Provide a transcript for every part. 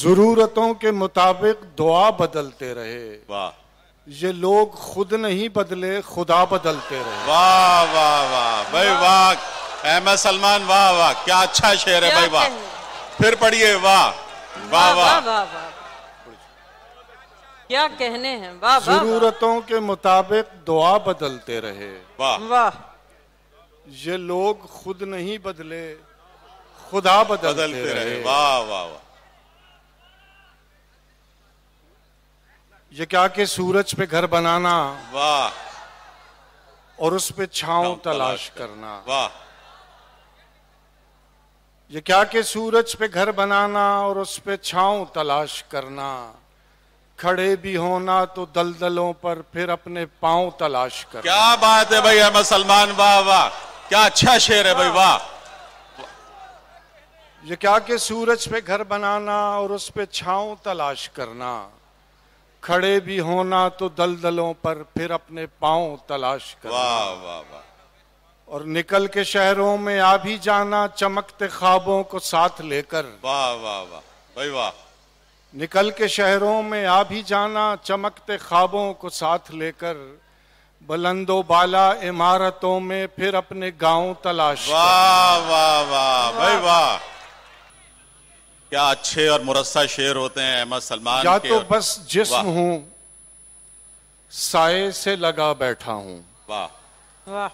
जरूरतों के मुताबिक दुआ बदलते रहे वाह ये लोग खुद नहीं बदले खुदा बदलते रहे वाह वाह वाह भाई वाह अहमद सलमान वाह वाह क्या अच्छा शेर है भाई वाह फिर पढ़िए वाह वाह वाह क्या कहने हैं वाह वाह जरूरतों के मुताबिक दुआ बदलते रहे वाह वाह ये लोग खुद नहीं बदले खुदा बदलते, बदलते रहे वाह वाह वाह ये क्या के सूरज पे घर बनाना वाह और उस पे छाव तलाश करना वाह ये क्या के सूरज पे घर बनाना और उस पे छाव तलाश करना खड़े भी होना तो दलदलों पर फिर अपने पांव तलाश कर क्या बात है भाई अहमद सलमान वाह वाह क्या अच्छा शेर है भाई हाँ। वाह ये क्या के सूरज पे घर बनाना और उस पे छाव तलाश करना खड़े भी होना तो दलदलों पर फिर अपने पांव तलाश कर वाह वाह वाह और निकल के शहरों में आ भी जाना चमकते ख्वाबों को साथ लेकर वाह वाह वाह भाई वाह निकल के शहरों में आ भी जाना चमकते ख्वाबों को साथ लेकर बुलंदो बाला इमारतों में फिर अपने गांव तलाश वाह वाह वाह भाई वाह क्या अच्छे और मुरस्सा शेर होते हैं अहमद सलमान या तो बस जिस्म हूं साय से लगा बैठा हूं वाह वाह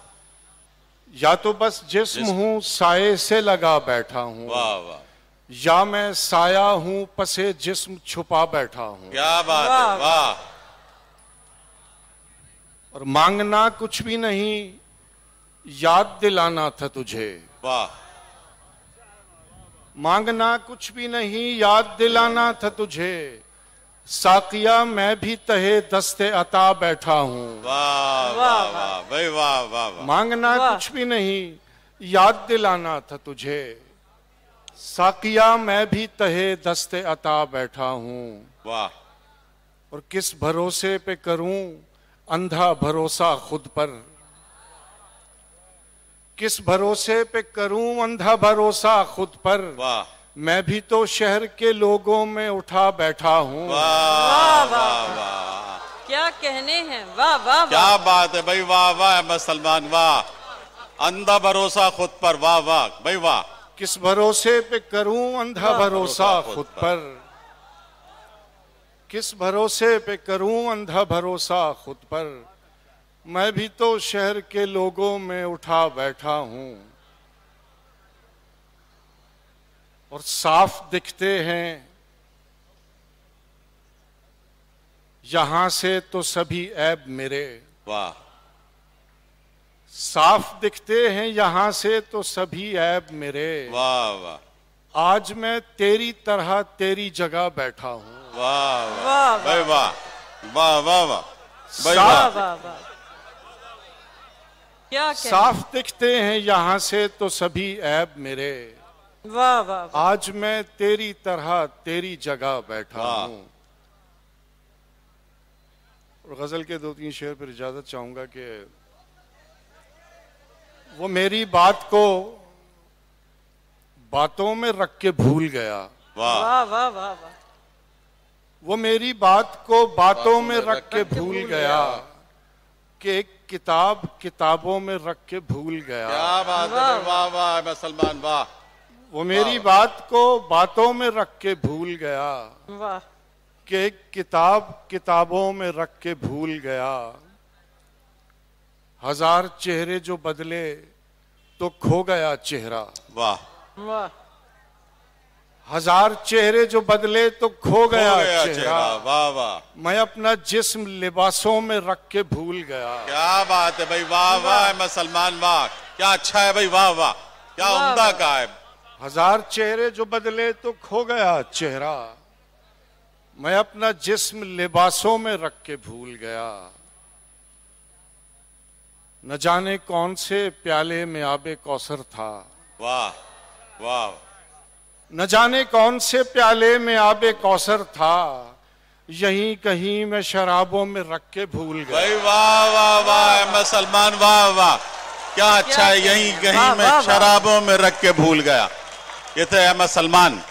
या तो बस जिस्म, हूं साय से लगा बैठा हूं वाह वाह या मैं साया हूं पसे जिस्म छुपा बैठा हूं क्या बात वाह, है वाह और मांगना कुछ भी नहीं याद दिलाना था तुझे वाह मांगना कुछ भी नहीं याद दिलाना था तुझे साकिया मैं भी तहे दस्ते अता बैठा हूँ मांगना कुछ भी नहीं याद दिलाना था तुझे साकिया मैं भी तहे दस्ते अता बैठा हूँ और किस भरोसे पे करूं अंधा भरोसा खुद पर किस भरोसे पे करूं अंधा भरोसा खुद पर वाह मैं भी तो शहर के लोगों में उठा बैठा हूँ क्या कहने हैं वाह वाह क्या बात है भाई वाह वाह अहमद सलमान वाह अंधा भरोसा खुद पर वाह वाह भाई वाह किस भरोसे पे करूं अंधा भरोसा खुद पर किस भरोसे पे करूं अंधा भरोसा खुद पर मैं भी तो शहर के लोगों में उठा बैठा हूं और साफ दिखते हैं यहां से तो सभी ऐब मेरे वाह साफ दिखते हैं यहां से तो सभी ऐब मेरे वाह वाह आज मैं तेरी तरह तेरी जगह बैठा हूं वाह वाह वाह वाह वाह वाह वाह वाह वाह क्या साफ दिखते हैं यहाँ से तो सभी ऐब मेरे वाह वाह आज मैं तेरी तरह तेरी जगह बैठा हूँ गजल के दो तीन शेर पर इजाजत चाहूंगा कि वो मेरी बात को बातों में रख के भूल गया वाह वाह वाह वाह वो मेरी बात को बातों में रख के भूल गया। कि एक किताब किताबों में रख के भूल गया क्या बात है वाह वाह सलमान वाह वो मेरी बात को बातों में रख के भूल गया कि किताब किताबों में रख के भूल गया हजार चेहरे जो बदले तो खो गया चेहरा वाह वाह हजार चेहरे जो बदले तो खो गया, खो गया चेहरा चेहरा। वाह वाह मैं अपना जिस्म लिबासों में रख के भूल गया क्या बात है भाई वाह वाह मैं सलमान वाह क्या अच्छा है भाई वाह वाह क्या उमदा का है हजार चेहरे जो बदले तो खो गया चेहरा मैं अपना जिस्म लिबासों में रख के भूल गया न जाने कौन से प्याले में आबे कौसर था वाह वाह न जाने कौन से प्याले में आबे कौसर था यहीं कहीं मैं शराबों में रख के भूल गया वाह वाह वाह अहमद सलमान वाह वाह क्या अच्छा है यहीं कहीं मैं शराबों में रख के भूल गया ये थे तो अहमद सलमान